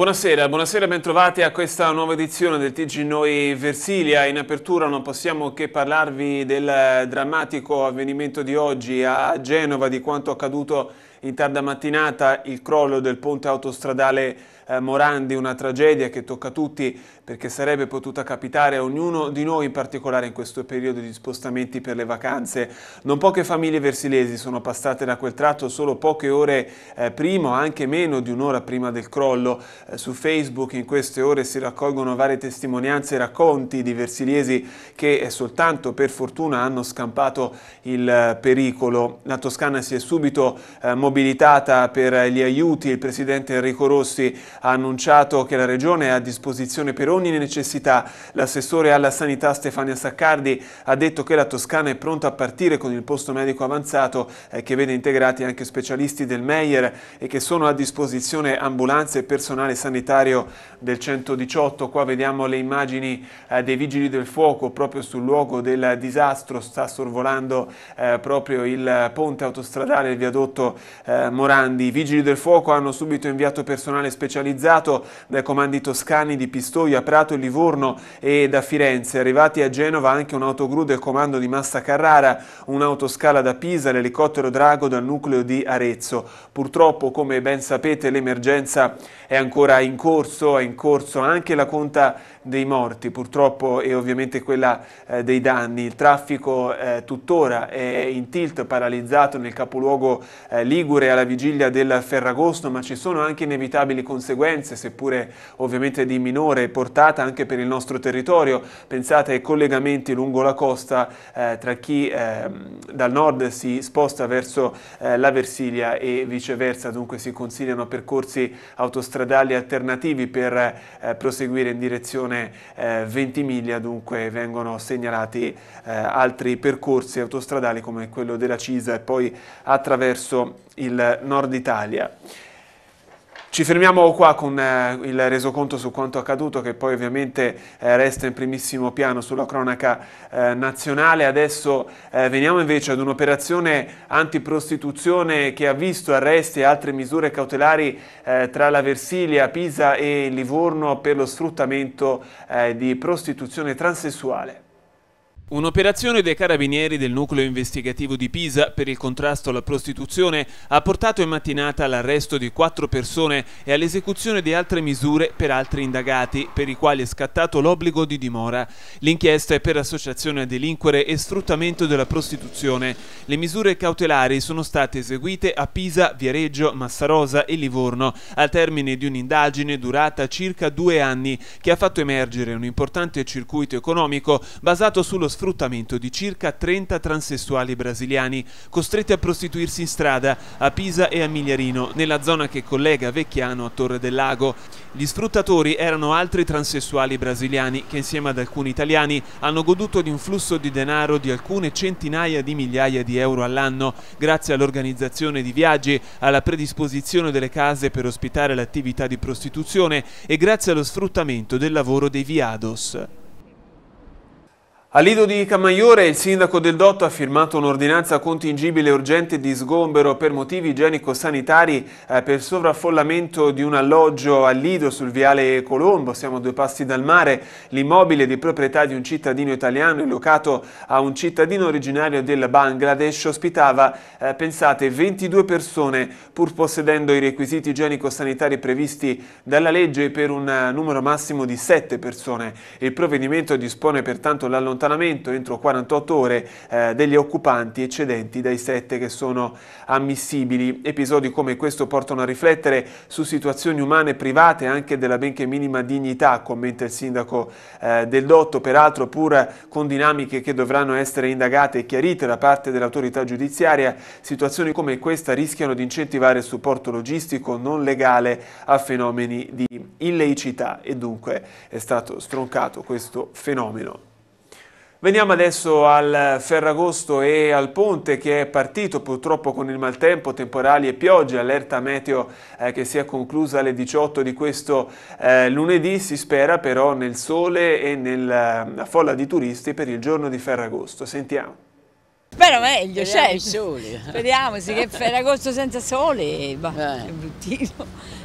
Buonasera, buonasera, bentrovati a questa nuova edizione del TG Noi Versilia. In apertura non possiamo che parlarvi del drammatico avvenimento di oggi a Genova, di quanto accaduto in tarda mattinata, il crollo del ponte autostradale eh, Morandi, una tragedia che tocca tutti perché sarebbe potuta capitare a ognuno di noi, in particolare in questo periodo di spostamenti per le vacanze. Non poche famiglie versilesi sono passate da quel tratto solo poche ore eh, prima, anche meno di un'ora prima del crollo. Eh, su Facebook in queste ore si raccolgono varie testimonianze e racconti di versilesi che eh, soltanto per fortuna hanno scampato il eh, pericolo. La Toscana si è subito eh, mobilitata per eh, gli aiuti, il presidente Enrico Rossi ha annunciato che la Regione è a disposizione per ogni necessità. L'assessore alla sanità Stefania Saccardi ha detto che la Toscana è pronta a partire con il posto medico avanzato eh, che vede integrati anche specialisti del Meyer e che sono a disposizione ambulanze e personale sanitario del 118. Qua vediamo le immagini eh, dei vigili del fuoco proprio sul luogo del disastro. Sta sorvolando eh, proprio il ponte autostradale, il viadotto eh, Morandi. I vigili del fuoco hanno subito inviato personale specialista realizzato dai comandi toscani di Pistoia, Prato, e Livorno e da Firenze. Arrivati a Genova anche un'autogru del comando di Massa Carrara, un'autoscala da Pisa, l'elicottero Drago dal nucleo di Arezzo. Purtroppo, come ben sapete, l'emergenza è ancora in corso, è in corso anche la conta dei morti purtroppo e ovviamente quella eh, dei danni. Il traffico eh, tuttora è in tilt, paralizzato nel capoluogo eh, Ligure alla vigilia del Ferragosto, ma ci sono anche inevitabili conseguenze, seppure ovviamente di minore portata anche per il nostro territorio. Pensate ai collegamenti lungo la costa eh, tra chi ehm, dal nord si sposta verso eh, la Versilia e viceversa, dunque si consigliano percorsi autostradali alternativi per eh, proseguire in direzione stazione eh, Ventimiglia, dunque vengono segnalati eh, altri percorsi autostradali come quello della Cisa e poi attraverso il nord Italia. Ci fermiamo qua con eh, il resoconto su quanto accaduto che poi ovviamente eh, resta in primissimo piano sulla cronaca eh, nazionale. Adesso eh, veniamo invece ad un'operazione antiprostituzione che ha visto arresti e altre misure cautelari eh, tra la Versilia, Pisa e Livorno per lo sfruttamento eh, di prostituzione transessuale. Un'operazione dei carabinieri del nucleo investigativo di Pisa per il contrasto alla prostituzione ha portato in mattinata all'arresto di quattro persone e all'esecuzione di altre misure per altri indagati, per i quali è scattato l'obbligo di dimora. L'inchiesta è per associazione a delinquere e sfruttamento della prostituzione. Le misure cautelari sono state eseguite a Pisa, Viareggio, Massarosa e Livorno, al termine di un'indagine durata circa due anni, che ha fatto emergere un importante circuito economico basato sullo sfruttamento sfruttamento di circa 30 transessuali brasiliani costretti a prostituirsi in strada a Pisa e a Migliarino, nella zona che collega Vecchiano a Torre del Lago. Gli sfruttatori erano altri transessuali brasiliani che insieme ad alcuni italiani hanno goduto di un flusso di denaro di alcune centinaia di migliaia di euro all'anno grazie all'organizzazione di viaggi, alla predisposizione delle case per ospitare l'attività di prostituzione e grazie allo sfruttamento del lavoro dei viados. A Lido di Camaiore il sindaco del Dotto ha firmato un'ordinanza contingibile e urgente di sgombero per motivi igienico-sanitari eh, per sovraffollamento di un alloggio a Lido sul viale Colombo, siamo a due passi dal mare, l'immobile di proprietà di un cittadino italiano locato a un cittadino originario del Bangladesh ospitava, eh, pensate, 22 persone pur possedendo i requisiti igienico-sanitari previsti dalla legge per un eh, numero massimo di 7 persone. Il provvedimento dispone pertanto l'allontanamento allontanamento entro 48 ore eh, degli occupanti eccedenti dai 7 che sono ammissibili. Episodi come questo portano a riflettere su situazioni umane private anche della benché minima dignità, commenta il sindaco eh, del Dotto, peraltro pur con dinamiche che dovranno essere indagate e chiarite da parte dell'autorità giudiziaria, situazioni come questa rischiano di incentivare il supporto logistico non legale a fenomeni di illeicità e dunque è stato stroncato questo fenomeno. Veniamo adesso al Ferragosto e al ponte che è partito purtroppo con il maltempo, temporali e piogge, allerta meteo eh, che si è conclusa alle 18 di questo eh, lunedì, si spera però nel sole e nella eh, folla di turisti per il giorno di Ferragosto. Sentiamo. Spero meglio, Speriamo certo. Speriamo sì, che Ferragosto senza sole, bah, eh.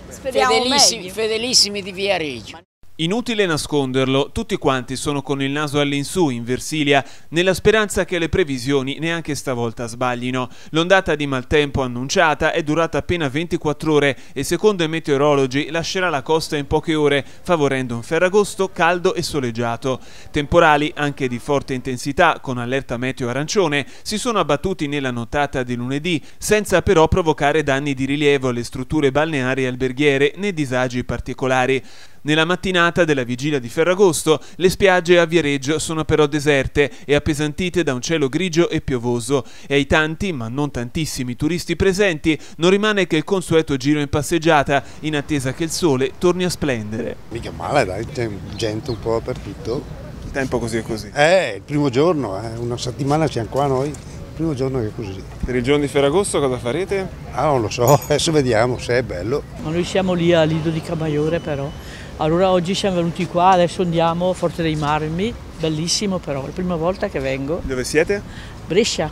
Speriamo fedelissimi, meglio. fedelissimi di Viareggio. Inutile nasconderlo, tutti quanti sono con il naso all'insù in Versilia, nella speranza che le previsioni neanche stavolta sbaglino. L'ondata di maltempo annunciata è durata appena 24 ore e secondo i meteorologi lascerà la costa in poche ore, favorendo un ferragosto caldo e soleggiato. Temporali anche di forte intensità, con allerta meteo arancione, si sono abbattuti nella nottata di lunedì, senza però provocare danni di rilievo alle strutture balneari e alberghiere né disagi particolari. Nella mattinata della vigilia di Ferragosto le spiagge a Viareggio sono però deserte e appesantite da un cielo grigio e piovoso e ai tanti, ma non tantissimi turisti presenti, non rimane che il consueto giro in passeggiata in attesa che il sole torni a splendere. Mica male dai, c'è gente un po' dappertutto. Il tempo così e così. Eh, il primo giorno, eh, una settimana siamo qua noi primo giorno che è così. Per il giorno di Ferragosto cosa farete? Ah non lo so, adesso vediamo se è bello. Ma noi siamo lì a Lido di Camaiore però allora oggi siamo venuti qua, adesso andiamo a Forte dei Marmi, bellissimo però, è la prima volta che vengo. Dove siete? Brescia,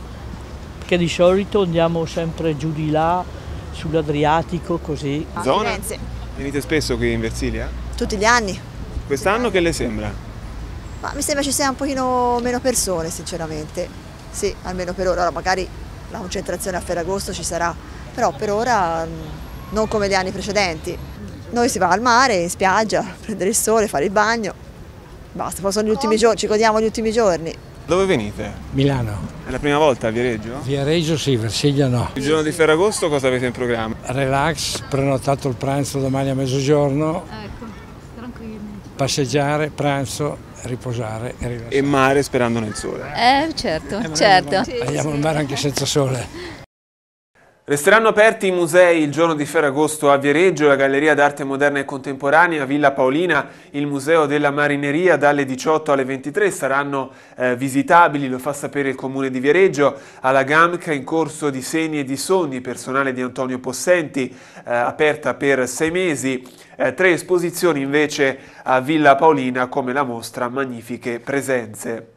perché di solito andiamo sempre giù di là, sull'Adriatico, così. Ah, Zona? Firenze. Venite spesso qui in Versilia? Tutti gli anni. Quest'anno che le sembra? Ma mi sembra ci siano un pochino meno persone, sinceramente. Sì, almeno per ora. Allora, magari la concentrazione a Ferragosto ci sarà, però per ora mm, non come gli anni precedenti. Noi si va al mare, in spiaggia, prendere il sole, fare il bagno. Basta, poi sono gli ultimi giorni, ci godiamo gli ultimi giorni. Dove venite? Milano. È la prima volta a Viareggio? Viareggio sì, Versiglia no. Il giorno di Ferragosto cosa avete in programma? Relax, prenotato il pranzo domani a mezzogiorno. Ecco, tranquilli. Passeggiare, pranzo, riposare e rilassare. E mare sperando nel sole. Eh certo, eh, certo. Andiamo al mare anche senza sole. Resteranno aperti i musei il giorno di Ferragosto a Viareggio, la Galleria d'Arte Moderna e Contemporanea, Villa Paolina, il Museo della Marineria dalle 18 alle 23 saranno eh, visitabili, lo fa sapere il Comune di Viareggio, alla GAMCA in corso di segni e di sogni, personale di Antonio Possenti, eh, aperta per sei mesi, eh, tre esposizioni invece a Villa Paolina come la mostra Magnifiche Presenze.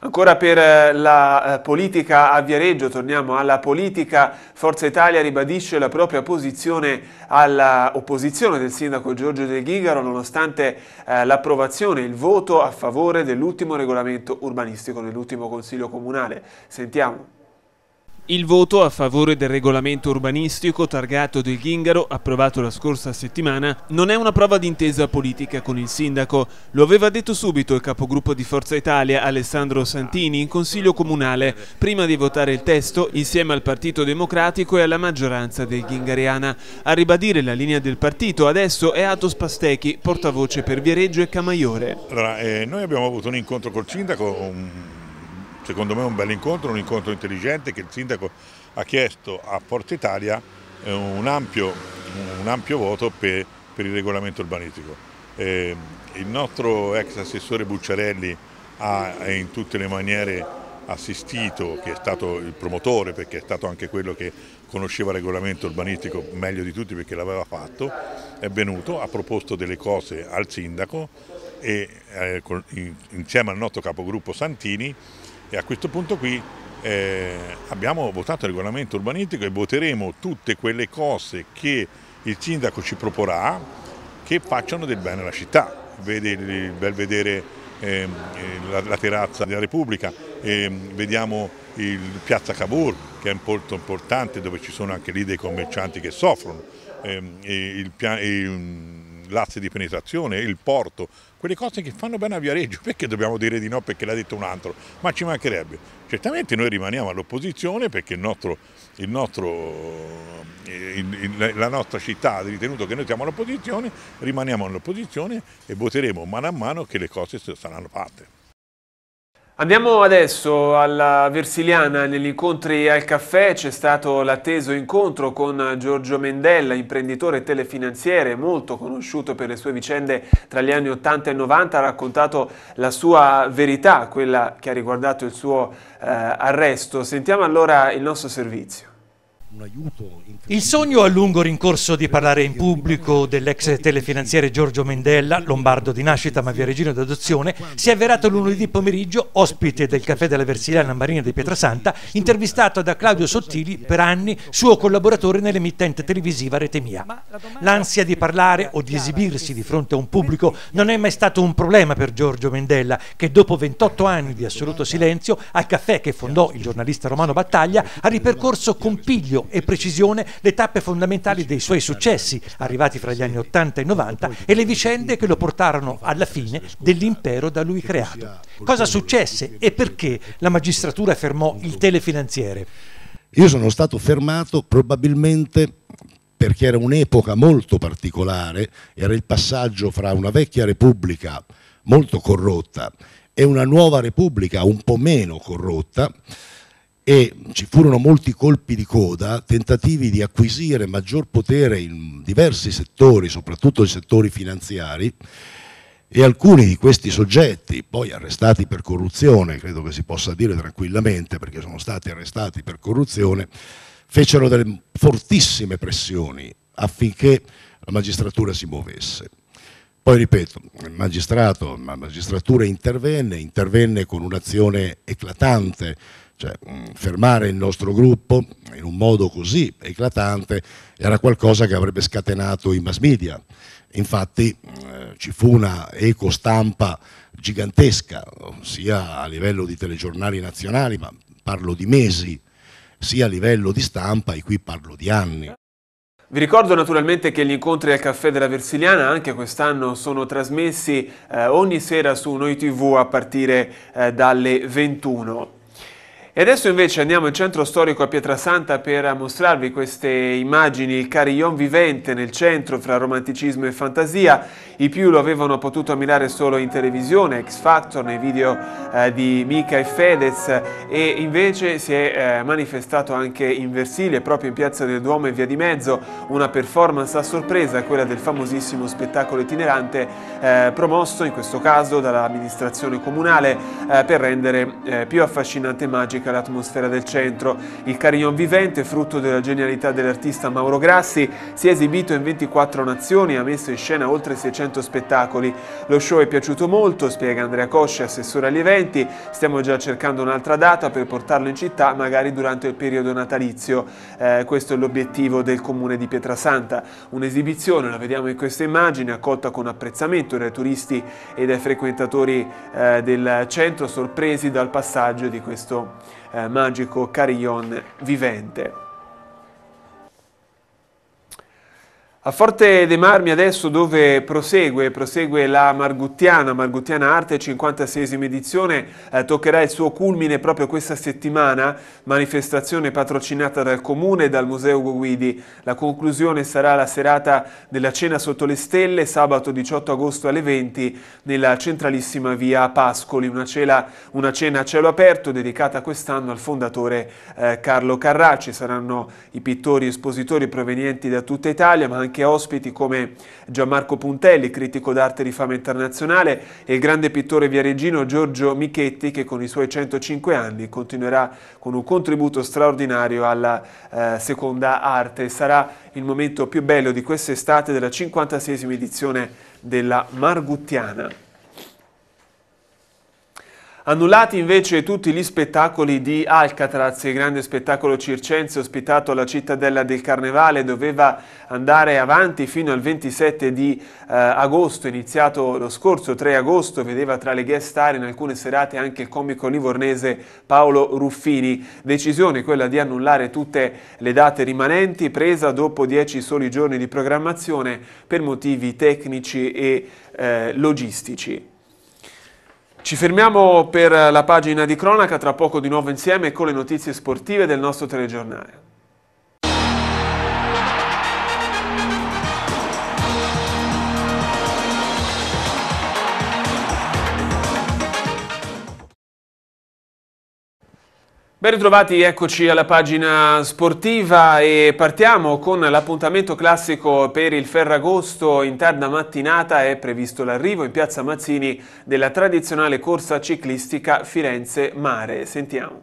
Ancora per eh, la eh, politica a Viareggio, torniamo alla politica, Forza Italia ribadisce la propria posizione all'opposizione del sindaco Giorgio De Ghigaro nonostante eh, l'approvazione il voto a favore dell'ultimo regolamento urbanistico nell'ultimo consiglio comunale. Sentiamo. Il voto a favore del regolamento urbanistico targato del Ghingaro, approvato la scorsa settimana, non è una prova d'intesa politica con il sindaco. Lo aveva detto subito il capogruppo di Forza Italia, Alessandro Santini, in consiglio comunale, prima di votare il testo insieme al Partito Democratico e alla maggioranza del Ghingareana. A ribadire la linea del partito adesso è Atos Pastechi, portavoce per Viareggio e Camaiore. Allora, eh, noi abbiamo avuto un incontro col sindaco, un secondo me un bel incontro, un incontro intelligente che il sindaco ha chiesto a Forza Italia eh, un ampio, un ampio voto per, per, il regolamento urbanistico. Eh, il nostro ex assessore Bucciarelli ha in tutte le maniere assistito, che è stato il promotore perché è stato anche quello che conosceva il regolamento urbanistico meglio di tutti perché l'aveva fatto, è venuto, ha proposto delle cose al sindaco e eh, insieme al nostro capogruppo Santini e a questo punto qui eh, abbiamo votato il regolamento urbanistico e voteremo tutte quelle cose che il sindaco ci proporrà che facciano del bene alla città. Vede il bel vedere eh, la, la, terrazza della Repubblica, eh, vediamo il Piazza Cavour che è molto importante dove ci sono anche lì dei commercianti che soffrono, ehm, il, il, l'asse di penetrazione, il porto, quelle cose che fanno bene a Viareggio, perché dobbiamo dire di no perché l'ha detto un altro? Ma ci mancherebbe. Certamente noi rimaniamo all'opposizione perché il nostro, il nostro, eh, il, la nostra città ha ritenuto che noi siamo all'opposizione, rimaniamo all'opposizione e voteremo mano a mano che le cose saranno fatte. Andiamo adesso alla Versiliana, negli incontri al caffè c'è stato l'atteso incontro con Giorgio Mendella, imprenditore telefinanziere molto conosciuto per le sue vicende tra gli anni 80 e 90, ha raccontato la sua verità, quella che ha riguardato il suo eh, arresto. Sentiamo allora il nostro servizio un aiuto Il sogno a lungo rincorso di parlare in pubblico dell'ex telefinanziere Giorgio Mendella, lombardo di nascita ma via regina d'adozione, si è avverato lunedì pomeriggio, ospite del caffè della Versiliana Marina di Pietrasanta, intervistato da Claudio Sottili per anni suo collaboratore nell'emittente televisiva Rete Mia. L'ansia di parlare o di esibirsi di fronte a un pubblico non è mai stato un problema per Giorgio Mendella, che dopo 28 anni di assoluto silenzio, al caffè che fondò il giornalista Romano Battaglia, ha ripercorso con piglio equilibrio e precisione le tappe fondamentali dei suoi successi, arrivati fra gli anni 80 e 90, e le vicende che lo portarono alla fine dell'impero da lui creato. Cosa successe e perché la magistratura fermò il telefinanziere? Io sono stato fermato probabilmente perché era un'epoca molto particolare, era il passaggio fra una vecchia repubblica molto corrotta e una nuova repubblica un po' meno corrotta e ci furono molti colpi di coda, tentativi di acquisire maggior potere in diversi settori, soprattutto i settori finanziari, e alcuni di questi soggetti, poi arrestati per corruzione, credo che si possa dire tranquillamente perché sono stati arrestati per corruzione, fecero delle fortissime pressioni affinché la magistratura si muovesse. Poi ripeto, il magistrato, la magistratura intervenne, intervenne con un'azione eclatante cioè, mm, fermare il nostro gruppo in un modo così eclatante era qualcosa che avrebbe scatenato i mass media. Infatti eh, ci fu una ecostampa gigantesca, sia a livello di telegiornali nazionali, ma parlo di mesi, sia a livello di stampa, e qui parlo di anni. Vi ricordo naturalmente che gli incontri al Caffè della Versiliana anche quest'anno sono trasmessi eh, ogni sera su Noi TV a partire eh, dalle 21. E adesso invece andiamo in centro storico a Pietrasanta per mostrarvi queste immagini, il carillon vivente nel centro fra romanticismo e fantasia, i più lo avevano potuto ammirare solo in televisione, X Factor, nei video eh, di Mica e Fedez e invece si è eh, manifestato anche in Versilia, proprio in Piazza del Duomo e Via di Mezzo, una performance a sorpresa, quella del famosissimo spettacolo itinerante eh, promosso in questo caso dall'amministrazione comunale eh, per rendere eh, più affascinante e magica ricca l'atmosfera del centro. Il Carignon vivente, frutto della genialità dell'artista Mauro Grassi, si è esibito in 24 nazioni e ha messo in scena oltre 600 spettacoli. Lo show è piaciuto molto, spiega Andrea Cosci, assessore agli eventi. Stiamo già cercando un'altra data per portarlo in città, magari durante il periodo natalizio. Eh, questo è l'obiettivo del comune di Pietrasanta. Un'esibizione, la vediamo in questa immagine, accolta con apprezzamento dai turisti e dai frequentatori eh, del centro, sorpresi dal passaggio di questo eh, magico carillon vivente. A Forte De Marmi adesso dove prosegue, prosegue la Marguttiana, Marguttiana Arte 56 edizione, eh, toccherà il suo culmine proprio questa settimana, manifestazione patrocinata dal Comune e dal Museo Guidi. La conclusione sarà la serata della cena sotto le stelle, sabato 18 agosto alle 20 nella centralissima via Pascoli, una, cela, una cena a cielo aperto dedicata quest'anno al fondatore eh, Carlo Carracci. Saranno i pittori e espositori provenienti da tutta Italia ma anche anche ospiti come Gianmarco Puntelli, critico d'arte di fama internazionale, e il grande pittore viareggino Giorgio Michetti che con i suoi 105 anni continuerà con un contributo straordinario alla eh, seconda arte. Sarà il momento più bello di quest'estate della 56esima edizione della Marguttiana. Annullati invece tutti gli spettacoli di Alcatraz, il grande spettacolo circense ospitato alla Cittadella del Carnevale, doveva andare avanti fino al 27 di eh, agosto, iniziato lo scorso 3 agosto, vedeva tra le guest star in alcune serate anche il comico livornese Paolo Ruffini. Decisione quella di annullare tutte le date rimanenti, presa dopo 10 soli giorni di programmazione per motivi tecnici e eh, logistici. Ci fermiamo per la pagina di cronaca, tra poco di nuovo insieme con le notizie sportive del nostro telegiornale. Ben ritrovati, eccoci alla pagina sportiva e partiamo con l'appuntamento classico per il Ferragosto. In tarda mattinata è previsto l'arrivo in piazza Mazzini della tradizionale corsa ciclistica Firenze-Mare. Sentiamo.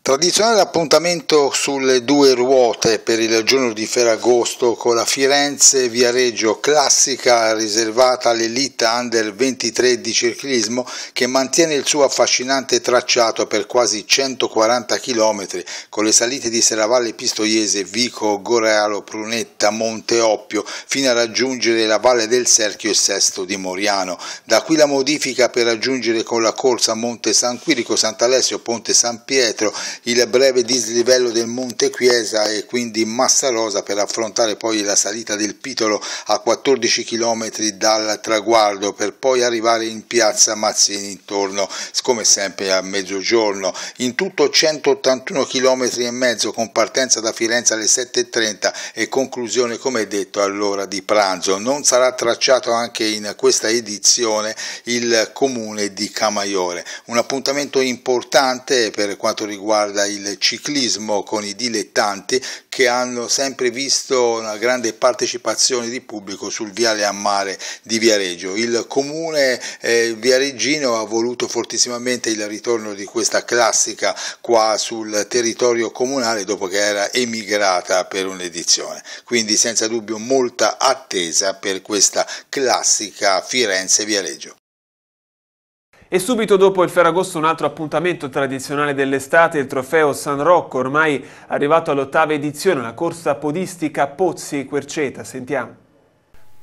Tradizionale appuntamento sulle due ruote per il giorno di Ferragosto con la Firenze Viareggio classica riservata all'elite under 23 di ciclismo che mantiene il suo affascinante tracciato per quasi 140 km con le salite di Serravalle Pistoiese, Vico, Gorealo, Prunetta, Monte Oppio fino a raggiungere la Valle del Serchio e Sesto di Moriano. Da qui la modifica per raggiungere con la corsa Monte San Quirico, Sant'Alessio, Ponte San Pietro il breve dislivello del Monte Chiesa e quindi Massa Rosa per affrontare poi la salita del Pitolo a 14 km dal traguardo per poi arrivare in piazza Mazzini intorno come sempre a mezzogiorno. In tutto 181 km e mezzo con partenza da Firenze alle 7.30 e conclusione come detto all'ora di pranzo. Non sarà tracciato anche in questa edizione il comune di Camaiore. Un appuntamento importante per quanto riguarda riguarda il ciclismo con i dilettanti che hanno sempre visto una grande partecipazione di pubblico sul viale a mare di Viareggio. Il comune eh, viareggino ha voluto fortissimamente il ritorno di questa classica qua sul territorio comunale dopo che era emigrata per un'edizione. Quindi senza dubbio molta attesa per questa classica Firenze-Viareggio. E subito dopo il Ferragosto un altro appuntamento tradizionale dell'estate, il trofeo San Rocco, ormai arrivato all'ottava edizione, la corsa podistica Pozzi-Querceta. Sentiamo.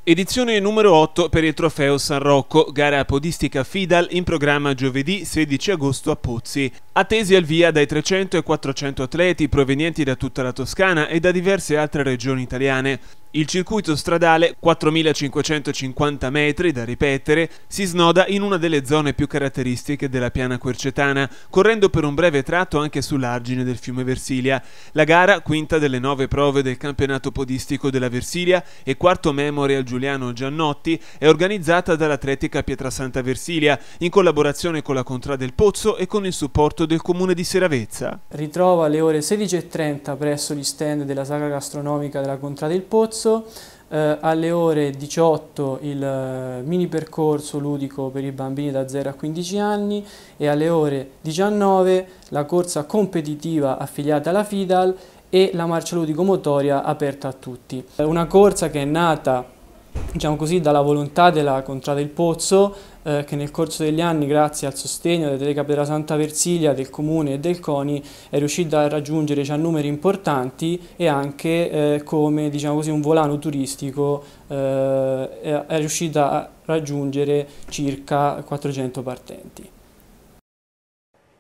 Edizione numero 8 per il trofeo San Rocco, gara podistica Fidal in programma giovedì 16 agosto a Pozzi. Attesi al via dai 300 e 400 atleti provenienti da tutta la Toscana e da diverse altre regioni italiane. Il circuito stradale, 4550 metri da ripetere, si snoda in una delle zone più caratteristiche della piana quercetana, correndo per un breve tratto anche sull'argine del fiume Versilia. La gara, quinta delle nove prove del campionato podistico della Versilia e quarto memorial Giuliano Giannotti, è organizzata dall'Atletica Pietrasanta Versilia, in collaborazione con la Contra del Pozzo e con il supporto del Comune di Seravezza. Ritrova alle ore 16.30 presso gli stand della saga Gastronomica della Contra del Pozzo marzo eh, alle ore 18 il eh, mini percorso ludico per i bambini da 0 a 15 anni e alle ore 19 la corsa competitiva affiliata alla FIDAL e la marcia ludico-motoria aperta a tutti. una corsa che è nata diciamo così, dalla volontà della Contrada del Pozzo eh, che nel corso degli anni, grazie al sostegno delle telecamere della Santa Versilia, del Comune e del CONI, è riuscita a raggiungere già cioè, numeri importanti e anche eh, come diciamo così, un volano turistico eh, è riuscita a raggiungere circa 400 partenti.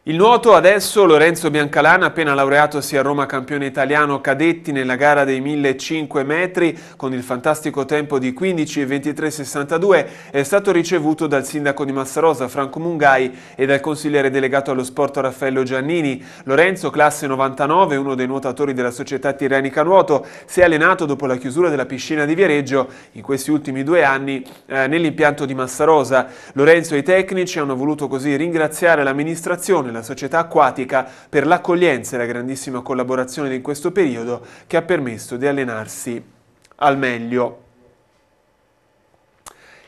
Il nuoto adesso, Lorenzo Biancalana, appena laureatosi a Roma campione italiano cadetti nella gara dei 1.500 metri con il fantastico tempo di 15,23,62, è stato ricevuto dal sindaco di Massarosa Franco Mungai e dal consigliere delegato allo sport Raffaello Giannini. Lorenzo, classe 99, uno dei nuotatori della società Tirrenica Nuoto, si è allenato dopo la chiusura della piscina di Viareggio in questi ultimi due anni eh, nell'impianto di Massarosa. Lorenzo e i tecnici hanno voluto così ringraziare l'amministrazione una società acquatica per l'accoglienza e la grandissima collaborazione in questo periodo che ha permesso di allenarsi al meglio.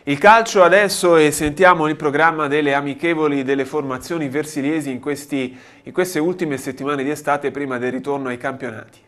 Il calcio adesso e sentiamo il programma delle amichevoli delle formazioni versiliesi in, questi, in queste ultime settimane di estate prima del ritorno ai campionati.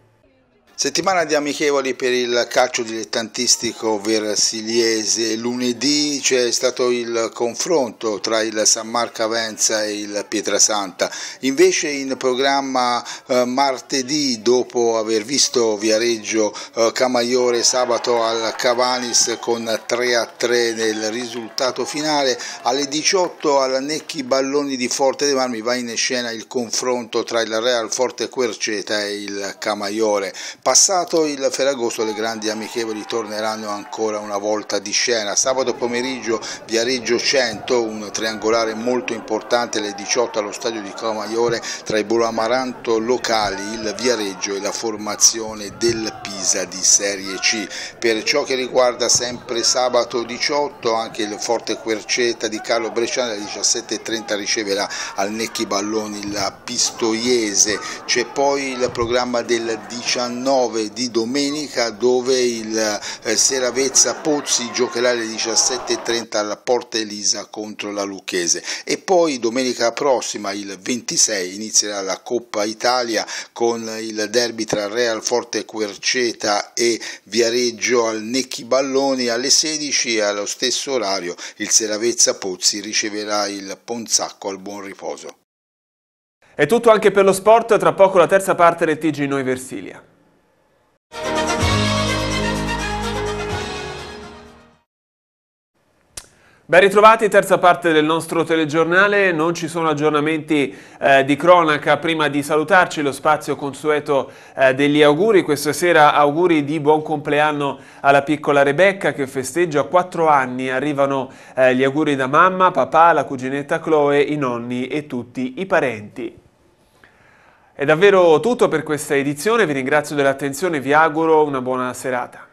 Settimana di amichevoli per il calcio dilettantistico versiliese. Lunedì c'è stato il confronto tra il San Marco Avenza e il Pietrasanta. Invece in programma eh, martedì, dopo aver visto Viareggio eh, Camaiore sabato al Cavanis con 3 a 3 nel risultato finale, alle 18 alla Necchi Balloni di Forte dei Marmi va in scena il confronto tra il Real Forte Querceta e il Camaiore Passato il Ferragosto le grandi amichevoli torneranno ancora una volta di scena. Sabato pomeriggio Viareggio 100, un triangolare molto importante alle 18 allo stadio di Comaiore tra i Boloamaranto locali, il Viareggio e la formazione del Pisa di Serie C. Per ciò che riguarda sempre sabato 18 anche il Forte Querceta di Carlo Bresciani alle 17.30 riceverà al Necchi Balloni la Pistoiese. C'è poi il programma del 19 9 di domenica dove il eh, Seravezza Pozzi giocherà alle 17.30 alla Porta Elisa contro la Lucchese e poi domenica prossima il 26 inizierà la Coppa Italia con il derby tra Real Forte Querceta e Viareggio al Necchi Balloni alle 16 e allo stesso orario il Seravezza Pozzi riceverà il Ponzacco al buon riposo. È tutto anche per lo sport, tra poco la terza parte del TG Noi Versilia. Ben ritrovati, terza parte del nostro telegiornale, non ci sono aggiornamenti eh, di cronaca, prima di salutarci lo spazio consueto eh, degli auguri, questa sera auguri di buon compleanno alla piccola Rebecca che festeggia quattro anni, arrivano eh, gli auguri da mamma, papà, la cuginetta Chloe, i nonni e tutti i parenti. È davvero tutto per questa edizione, vi ringrazio dell'attenzione e vi auguro una buona serata.